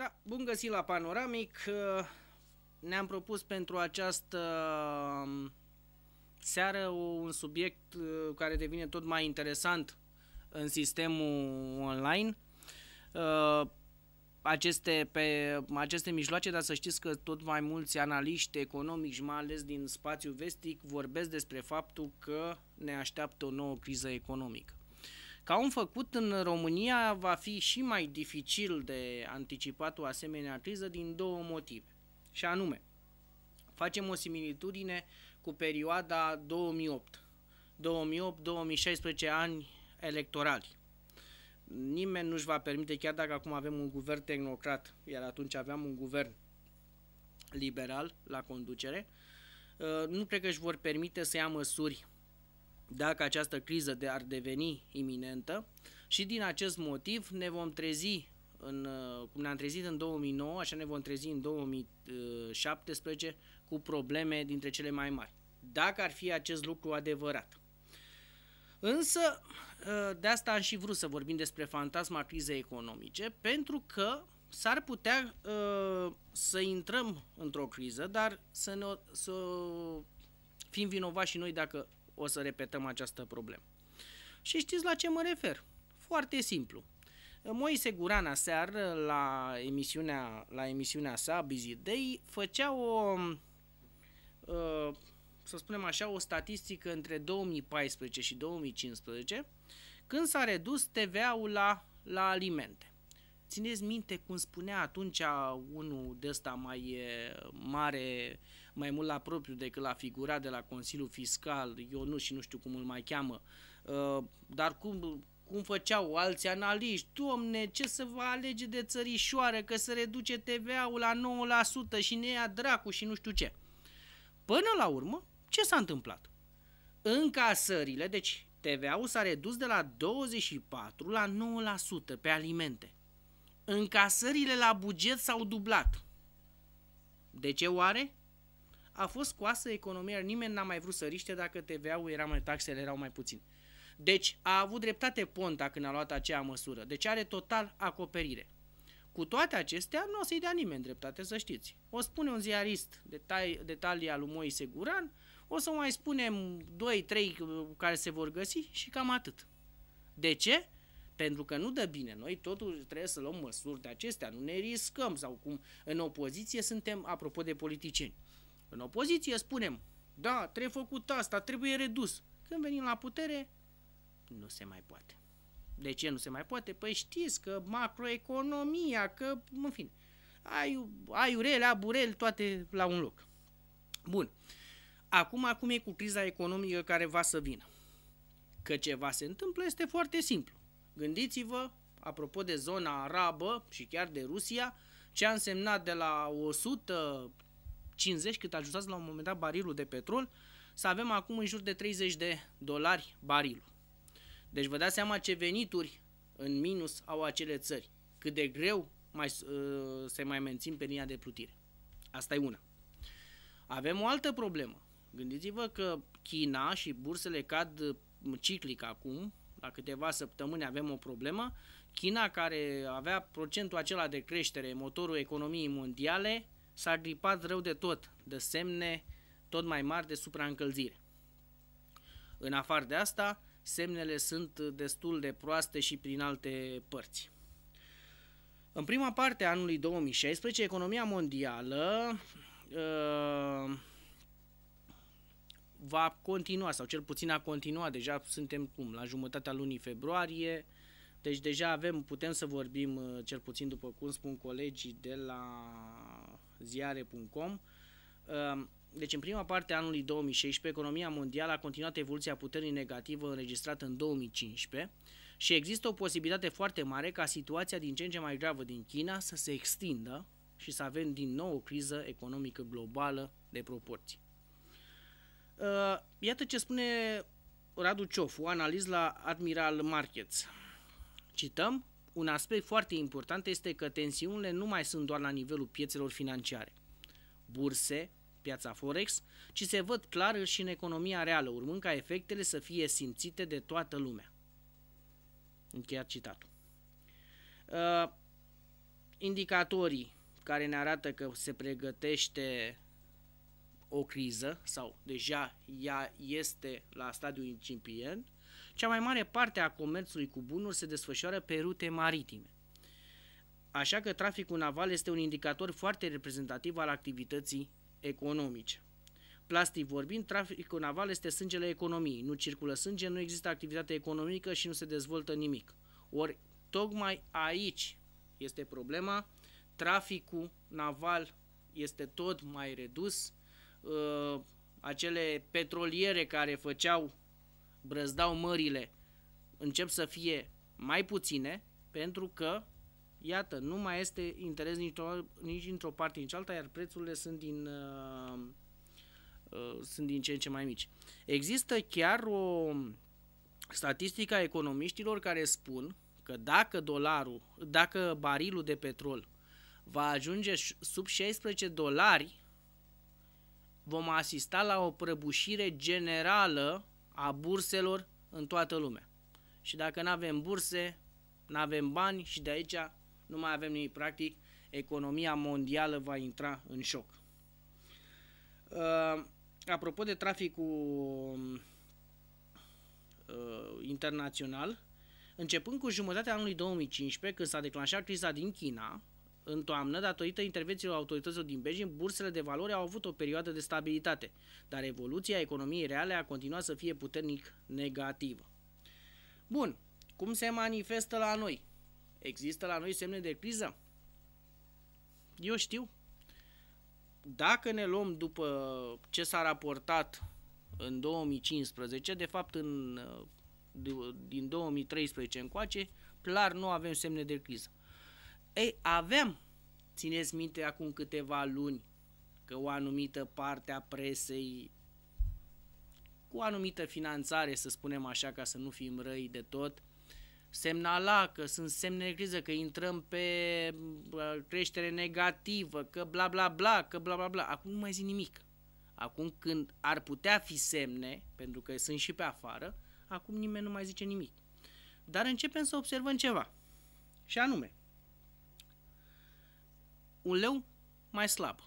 Da, bun găsit la Panoramic. Uh, ne-am propus pentru această um, seară un subiect uh, care devine tot mai interesant în sistemul online. Uh, aceste, pe aceste mijloace, dar să știți că tot mai mulți analiști economici, mai ales din spațiu vestic, vorbesc despre faptul că ne așteaptă o nouă criză economică. Ca un făcut în România va fi și mai dificil de anticipat o asemenea criză din două motive. Și anume, facem o similitudine cu perioada 2008. 2008-2016 ani electorali. Nimeni nu-și va permite, chiar dacă acum avem un guvern tehnocrat, iar atunci aveam un guvern liberal la conducere, uh, nu cred că își vor permite să ia măsuri dacă această criză de ar deveni iminentă și din acest motiv ne vom trezi în, uh, cum ne-am trezit în 2009, așa ne vom trezi în 2017 cu probleme dintre cele mai mari. Dacă ar fi acest lucru adevărat. Însă, uh, de asta am și vrut să vorbim despre fantasma crizei economice, pentru că s-ar putea uh, să intrăm într-o criză, dar să, ne, să fim vinovați și noi dacă o să repetăm această problemă. Și știți la ce mă refer? Foarte simplu. Moise Guran asear la emisiunea, la emisiunea sa, Busy Day, făcea o, uh, să spunem așa, o statistică între 2014 și 2015, când s-a redus TVA-ul la, la alimente. Țineți minte cum spunea atunci unul de ăsta mai mare, mai mult la propriu decât la figura de la Consiliul Fiscal, eu nu și nu știu cum îl mai cheamă, ă, dar cum, cum făceau alți analiști, domne, ce să vă alege de țărișoară, că se reduce TVA-ul la 9% și ne ia dracu și nu știu ce. Până la urmă, ce s-a întâmplat? Încasările, deci TVA-ul s-a redus de la 24 la 9% pe alimente. Încasările la buget s-au dublat. De ce oare? A fost scoasă economia, nimeni n-a mai vrut să riște dacă TVA-ul era mai, taxele erau mai puțin. Deci a avut dreptate Ponta când a luat acea măsură, deci are total acoperire. Cu toate acestea, nu o să-i dea nimeni dreptate, să știți. O spune un ziarist tai, de talia lui Moise Guran, o să mai spunem 2-3 uh, care se vor găsi și cam atât. De ce? pentru că nu dă bine. Noi totuși trebuie să luăm măsuri de acestea, nu ne riscăm sau cum în opoziție suntem, apropo de politicieni. În opoziție spunem, da, trebuie făcut asta, trebuie redus. Când venim la putere, nu se mai poate. De ce nu se mai poate? Păi știți că macroeconomia, că, în fine, ai, urele, aburele, toate la un loc. Bun. Acum, acum e cu criza economică care va să vină. Că ceva se întâmplă este foarte simplu. Gândiți-vă, apropo de zona arabă și chiar de Rusia, ce a însemnat de la 150 cât ajutați la un moment dat barilul de petrol, să avem acum în jur de 30 de dolari barilul. Deci vă dați seama ce venituri în minus au acele țări, cât de greu mai, ă, se mai mențin pe linia de plutire. Asta e una. Avem o altă problemă. Gândiți-vă că China și bursele cad ciclic acum, la câteva săptămâni avem o problemă. China, care avea procentul acela de creștere, motorul economiei mondiale, s-a gripat rău de tot, de semne tot mai mari de supraîncălzire. În afară de asta, semnele sunt destul de proaste și prin alte părți. În prima parte a anului 2016, economia mondială uh, va continua sau cel puțin a continuat. Deja suntem cum? La jumătatea lunii februarie, deci deja avem, putem să vorbim, uh, cel puțin după cum spun colegii de la ziare.com, uh, deci în prima parte a anului 2016, economia mondială a continuat evoluția puterii negativă înregistrată în 2015 și există o posibilitate foarte mare ca situația din ce în ce mai gravă din China să se extindă și să avem din nou o criză economică globală de proporții. Uh, iată ce spune Radu Ciofu, analiz la Admiral Markets. Cităm, un aspect foarte important este că tensiunile nu mai sunt doar la nivelul piețelor financiare, burse, piața Forex, ci se văd clar și în economia reală, urmând ca efectele să fie simțite de toată lumea. Încheiat citatul. Uh, indicatorii care ne arată că se pregătește o criză sau deja ea este la stadiu incipient, cea mai mare parte a comerțului cu bunuri se desfășoară pe rute maritime. Așa că traficul naval este un indicator foarte reprezentativ al activității economice. Plastic vorbind, traficul naval este sângele economiei. Nu circulă sânge, nu există activitate economică și nu se dezvoltă nimic. Ori tocmai aici este problema, traficul naval este tot mai redus, uh, acele petroliere care făceau, brăzdau mările, încep să fie mai puține, pentru că, iată, nu mai este interes nici, o, nici într-o parte, nici alta, iar prețurile sunt din, uh, uh, sunt din ce în ce mai mici. Există chiar o statistică a economiștilor care spun că dacă dolarul, dacă barilul de petrol va ajunge sub 16 dolari, vom asista la o prăbușire generală a burselor în toată lumea. Și dacă nu avem burse, nu avem bani și de aici nu mai avem nimic. Practic, economia mondială va intra în șoc. Uh, apropo de traficul uh, internațional, începând cu jumătatea anului 2015, când s-a declanșat criza din China, în toamnă, datorită intervențiilor autorităților din Beijing, bursele de valori au avut o perioadă de stabilitate, dar evoluția economiei reale a continuat să fie puternic negativă. Bun, cum se manifestă la noi? Există la noi semne de criză? Eu știu. Dacă ne luăm după ce s-a raportat în 2015, de fapt în, uh, din 2013 încoace, clar nu avem semne de criză. Ei, avem, țineți minte acum câteva luni, că o anumită parte a presei cu o anumită finanțare, să spunem așa, ca să nu fim răi de tot, semnala că sunt semne de criză, că intrăm pe creștere negativă, că bla bla bla, că bla bla bla. Acum nu mai zic nimic. Acum când ar putea fi semne, pentru că sunt și pe afară, acum nimeni nu mai zice nimic. Dar începem să observăm ceva. Și anume, un leu mai slab.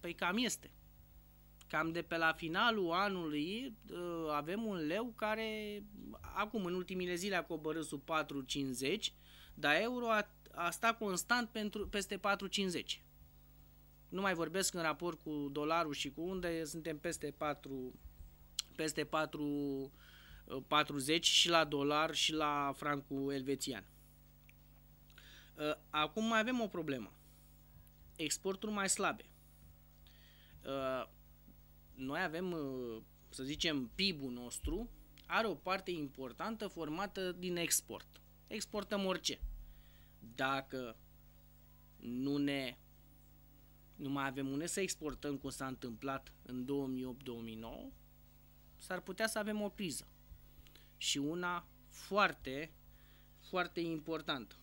Păi cam este. Cam de pe la finalul anului ă, avem un leu care acum în ultimile zile a coborât sub 4,50, dar euro a, a stat constant pentru, peste 4,50. Nu mai vorbesc în raport cu dolarul și cu unde suntem peste 4 peste 4 40 ă, și la dolar și la francul elvețian. Ă, acum mai avem o problemă exporturi mai slabe. Uh, noi avem, uh, să zicem, PIB-ul nostru are o parte importantă formată din export. Exportăm orice. Dacă nu ne nu mai avem unde să exportăm cum s-a întâmplat în 2008-2009, s-ar putea să avem o criză. Și una foarte, foarte importantă.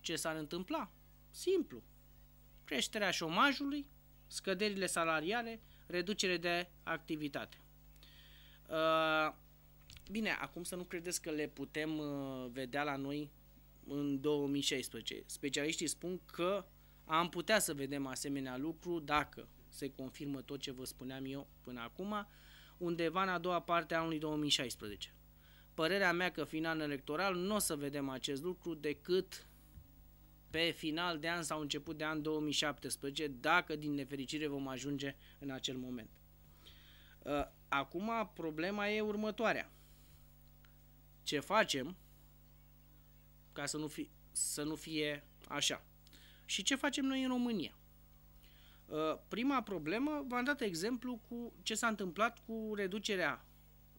Ce s-ar întâmpla? Simplu creșterea șomajului, scăderile salariale, reducere de activitate. Uh, bine, acum să nu credeți că le putem uh, vedea la noi în 2016. Specialiștii spun că am putea să vedem asemenea lucru dacă se confirmă tot ce vă spuneam eu până acum, undeva în a doua parte a anului 2016. Părerea mea că final electoral nu o să vedem acest lucru decât pe final de an sau început de an 2017, dacă din nefericire vom ajunge în acel moment. Uh, acum problema e următoarea. Ce facem ca să nu, fi, să nu fie așa? Și ce facem noi în România? Uh, prima problemă, v-am dat exemplu cu ce s-a întâmplat cu reducerea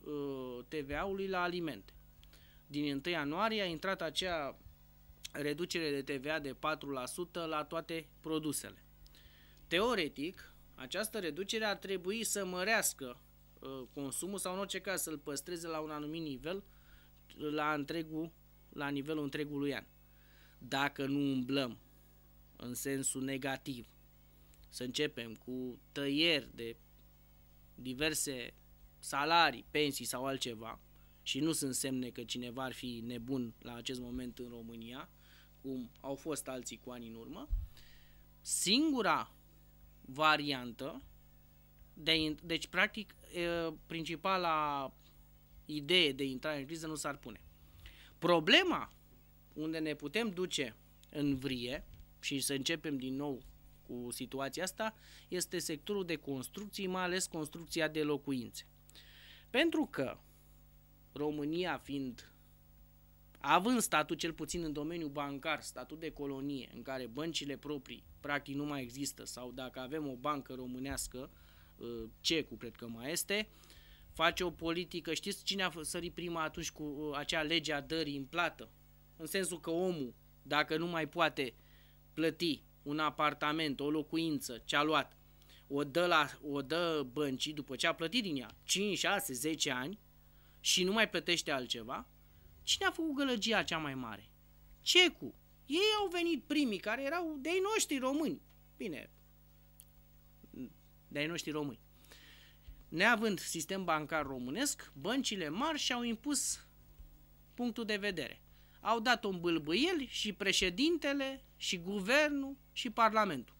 uh, TVA-ului la alimente. Din 1 ianuarie a intrat acea reducere de TVA de 4% la toate produsele. Teoretic, această reducere ar trebui să mărească uh, consumul sau în orice caz să-l păstreze la un anumit nivel la, întregul, la nivelul întregului an. Dacă nu umblăm în sensul negativ, să începem cu tăieri de diverse salarii, pensii sau altceva, și nu sunt semne că cineva ar fi nebun la acest moment în România, cum au fost alții cu ani în urmă, singura variantă, de, deci practic principala idee de intrare în criză nu s-ar pune. Problema unde ne putem duce în vrie și să începem din nou cu situația asta este sectorul de construcții, mai ales construcția de locuințe. Pentru că România fiind având statul, cel puțin în domeniul bancar, statut de colonie, în care băncile proprii practic nu mai există, sau dacă avem o bancă românească, uh, cu cred că mai este, face o politică, știți cine a sărit prima atunci cu uh, acea lege a dării în plată? În sensul că omul, dacă nu mai poate plăti un apartament, o locuință ce a luat, o dă, la, o dă băncii după ce a plătit din ea 5, 6, 10 ani și nu mai plătește altceva, Cine a făcut gălăgia cea mai mare? Cecu. Ei au venit primii care erau de noștri români. Bine, de-ai noștri români. Neavând sistem bancar românesc, băncile mari și-au impus punctul de vedere. Au dat un bâlbâiel și președintele, și guvernul, și parlamentul.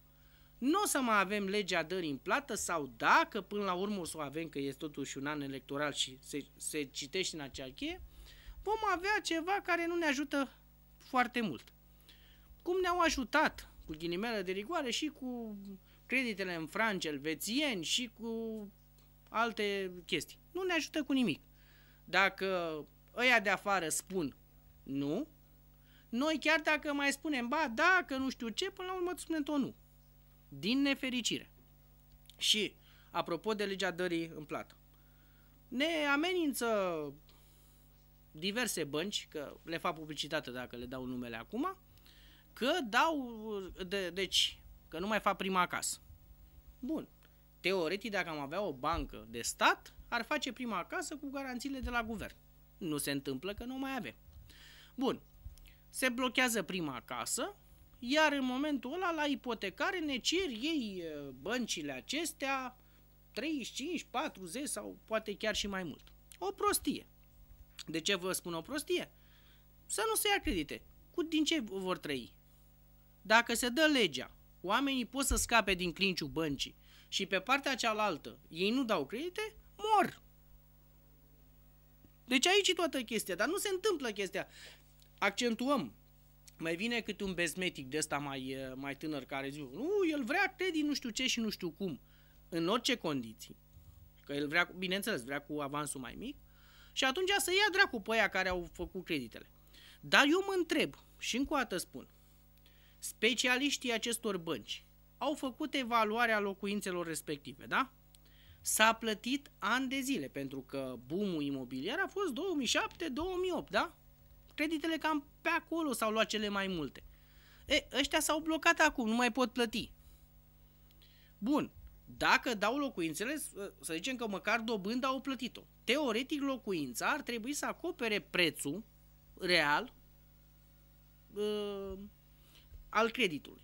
Nu o să mai avem legea dării în plată sau dacă până la urmă o să o avem, că este totuși un an electoral și se, se citește în acea cheie, vom avea ceva care nu ne ajută foarte mult. Cum ne-au ajutat cu ghinimele de rigoare și cu creditele în franci elvețieni și cu alte chestii. Nu ne ajută cu nimic. Dacă ăia de afară spun nu, noi chiar dacă mai spunem ba, da, că nu știu ce, până la urmă spunem tot nu. Din nefericire. Și, apropo de legea dării în plată, ne amenință diverse bănci, că le fac publicitate dacă le dau numele acum, că dau, de, deci, că nu mai fac prima acasă. Bun. Teoretic, dacă am avea o bancă de stat, ar face prima acasă cu garanțiile de la guvern. Nu se întâmplă că nu mai avem. Bun. Se blochează prima casă, iar în momentul ăla, la ipotecare, ne cer ei băncile acestea 35, 40 sau poate chiar și mai mult. O prostie. De ce vă spun o prostie? Să nu se ia credite. Cu din ce vor trăi? Dacă se dă legea, oamenii pot să scape din clinciul băncii și pe partea cealaltă ei nu dau credite, mor. Deci aici e toată chestia, dar nu se întâmplă chestia. Accentuăm. Mai vine cât un bezmetic de ăsta mai, eh, mai tânăr care zice, nu, el vrea credit nu știu ce și nu știu cum. În orice condiții. Că el vrea, bineînțeles, vrea cu avansul mai mic, și atunci să ia dracu pe aia care au făcut creditele. Dar eu mă întreb și încă o dată spun, specialiștii acestor bănci au făcut evaluarea locuințelor respective, da? S-a plătit ani de zile, pentru că boom imobiliar a fost 2007-2008, da? Creditele cam pe acolo s-au luat cele mai multe. E, ăștia s-au blocat acum, nu mai pot plăti. Bun, dacă dau locuințele, să zicem că măcar dobânda au plătit-o. Teoretic, locuința ar trebui să acopere prețul real uh, al creditului.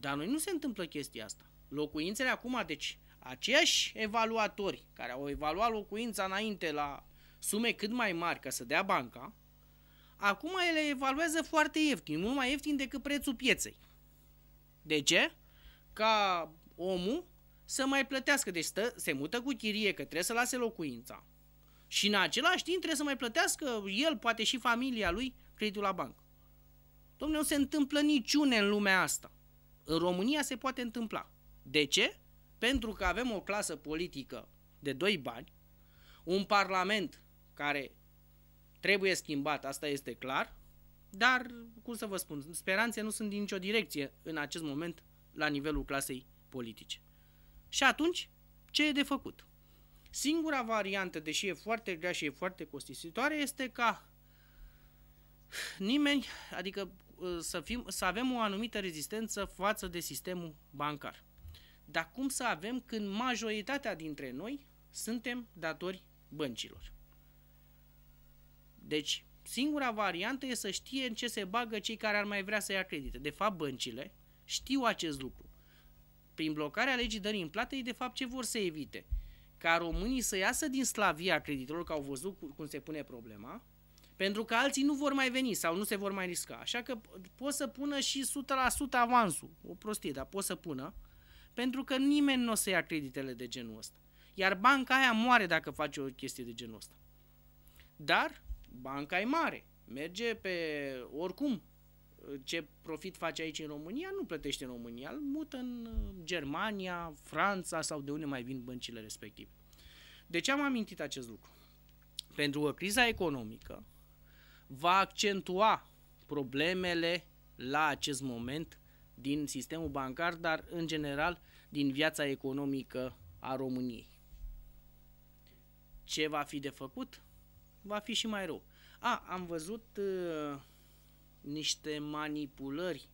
Dar noi nu se întâmplă chestia asta. Locuințele acum, deci aceiași evaluatori care au evaluat locuința înainte la sume cât mai mari ca să dea banca, acum ele evaluează foarte ieftin, mult mai ieftin decât prețul pieței. De ce? Ca omul să mai plătească. Deci stă, se mută cu chirie, că trebuie să lase locuința. Și în același timp trebuie să mai plătească el, poate și familia lui, creditul la bancă. Domnule, nu se întâmplă niciune în lumea asta. În România se poate întâmpla. De ce? Pentru că avem o clasă politică de doi bani, un parlament care trebuie schimbat, asta este clar, dar, cum să vă spun, speranțe nu sunt din nicio direcție în acest moment la nivelul clasei politice. Și atunci, ce e de făcut? Singura variantă, deși e foarte grea și e foarte costisitoare, este ca nimeni, adică uh, să, fim, să avem o anumită rezistență față de sistemul bancar. Dar cum să avem când majoritatea dintre noi suntem datori băncilor? Deci, singura variantă e să știe în ce se bagă cei care ar mai vrea să ia credite. De fapt, băncile știu acest lucru prin blocarea legii dării în plată, ei de fapt ce vor să evite. Ca românii să iasă din slavia creditorilor, că au văzut cum se pune problema, pentru că alții nu vor mai veni sau nu se vor mai risca. Așa că pot să pună și 100% avansul, o prostie, dar pot să pună, pentru că nimeni nu o să ia creditele de genul ăsta. Iar banca aia moare dacă face o chestie de genul ăsta. Dar banca e mare, merge pe oricum, ce profit face aici în România, nu plătește în România, îl mută în uh, Germania, Franța sau de unde mai vin băncile respective. De ce am amintit acest lucru? Pentru că criza economică va accentua problemele la acest moment din sistemul bancar, dar în general din viața economică a României. Ce va fi de făcut? Va fi și mai rău. A, am văzut uh, niște manipulări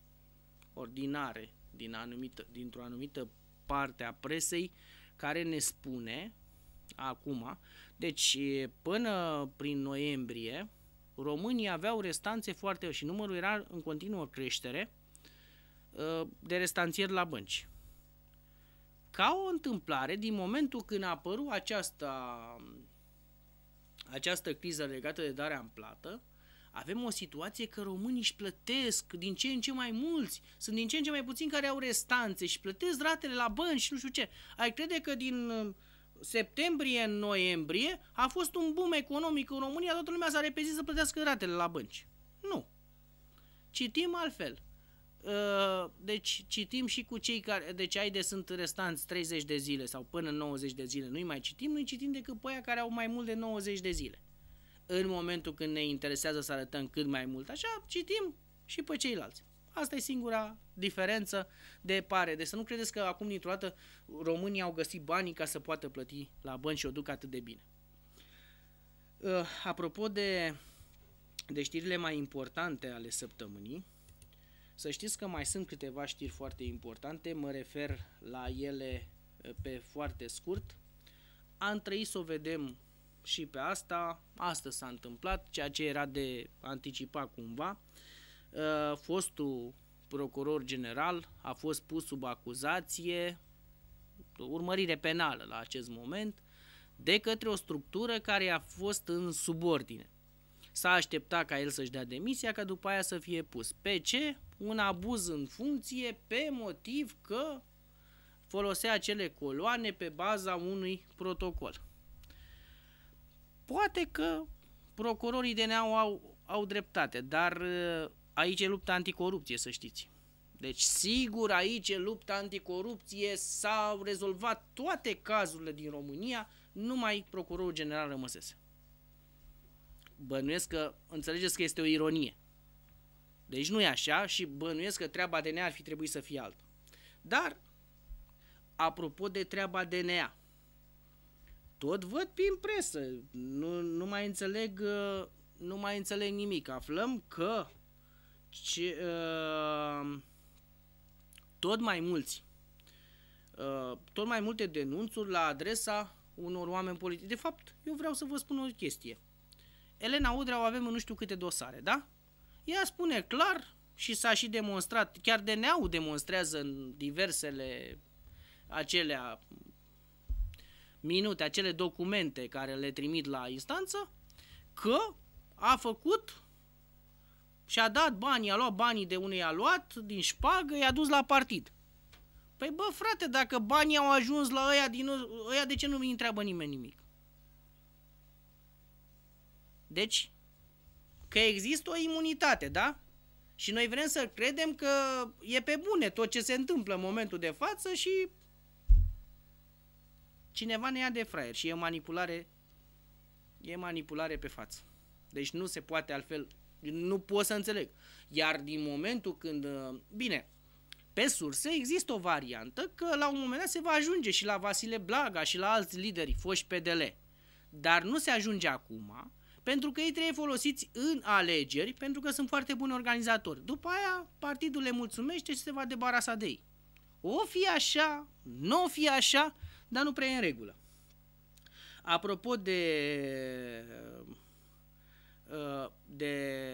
ordinare din anumită, dintr-o anumită parte a presei care ne spune acum, deci până prin noiembrie, românii aveau restanțe foarte și numărul era în continuă creștere ă, de restanțieri la bănci. Ca o întâmplare, din momentul când a apărut această, această criză legată de darea în plată, avem o situație că românii își plătesc din ce în ce mai mulți, sunt din ce în ce mai puțini care au restanțe și plătesc ratele la bani și nu știu ce. Ai crede că din uh, septembrie în noiembrie a fost un boom economic în România, toată lumea s-a repezit să plătească ratele la bănci. Nu. Citim altfel. Uh, deci citim și cu cei care, deci ai de sunt restanți 30 de zile sau până 90 de zile, nu-i mai citim, nu-i citim decât pe aia care au mai mult de 90 de zile în momentul când ne interesează să arătăm cât mai mult așa, citim și pe ceilalți. Asta e singura diferență de pare. Deci să nu credeți că acum dintr-o dată românii au găsit banii ca să poată plăti la bani și o duc atât de bine. Uh, apropo de, de știrile mai importante ale săptămânii, să știți că mai sunt câteva știri foarte importante, mă refer la ele uh, pe foarte scurt. Am trăit să o vedem și pe asta, asta s-a întâmplat, ceea ce era de anticipat cumva. Uh, fostul procuror general a fost pus sub acuzație, urmărire penală la acest moment, de către o structură care a fost în subordine. S-a așteptat ca el să-și dea demisia, ca după aia să fie pus. Pe ce? Un abuz în funcție pe motiv că folosea acele coloane pe baza unui protocol. Poate că procurorii DNA au, au dreptate, dar uh, aici e lupta anticorupție, să știți. Deci sigur aici e lupta anticorupție, s-au rezolvat toate cazurile din România, numai procurorul general rămăsese. Bănuiesc că, înțelegeți că este o ironie. Deci nu e așa și bănuiesc că treaba DNA ar fi trebuit să fie altă. Dar, apropo de treaba DNA, tot văd prin presă. Nu, nu mai înțeleg uh, nu mai înțeleg nimic. Aflăm că ce, uh, tot mai mulți uh, tot mai multe denunțuri la adresa unor oameni politici. De fapt, eu vreau să vă spun o chestie. Elena Udrea o avem în nu știu câte dosare, da? Ea spune clar și s-a și demonstrat, chiar DNA-ul demonstrează în diversele acelea minute, acele documente care le trimit la instanță, că a făcut și a dat banii, a luat banii de unei a luat din șpagă, i-a dus la partid. Păi bă, frate, dacă banii au ajuns la ăia, din, ăia de ce nu mi întreabă nimeni nimic? Deci, că există o imunitate, da? Și noi vrem să credem că e pe bune tot ce se întâmplă în momentul de față și cineva ne ia de fraier și e manipulare, e manipulare pe față. Deci nu se poate altfel, nu pot să înțeleg. Iar din momentul când, uh, bine, pe surse există o variantă că la un moment dat se va ajunge și la Vasile Blaga și la alți lideri foști PDL. Dar nu se ajunge acum, pentru că ei trebuie folosiți în alegeri, pentru că sunt foarte buni organizatori. După aia, partidul le mulțumește și se va debarasa de ei. O fi așa, nu o fi așa, dar nu prea e în regulă. Apropo de, uh, de,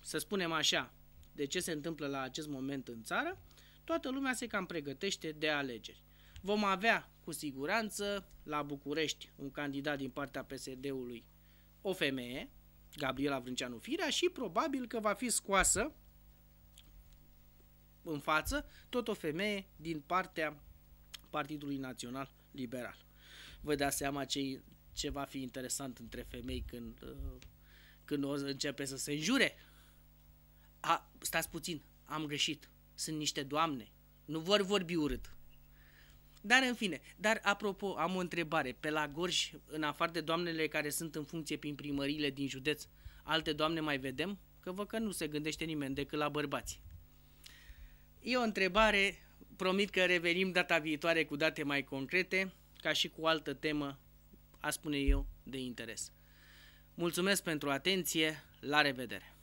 să spunem așa, de ce se întâmplă la acest moment în țară, toată lumea se cam pregătește de alegeri. Vom avea cu siguranță la București un candidat din partea PSD-ului, o femeie, Gabriela Vrânceanu Firea și probabil că va fi scoasă în față tot o femeie din partea Partidului Național Liberal. Vă dați seama ce, ce va fi interesant între femei când, uh, când o începe să se înjure. A, stați puțin, am greșit. Sunt niște doamne. Nu vor vorbi urât. Dar în fine, dar apropo, am o întrebare. Pe la Gorj, în afară de doamnele care sunt în funcție prin primăriile din județ, alte doamne mai vedem? Că văd că nu se gândește nimeni decât la bărbați. E o întrebare Promit că revenim data viitoare cu date mai concrete, ca și cu altă temă, a spune eu, de interes. Mulțumesc pentru atenție, la revedere!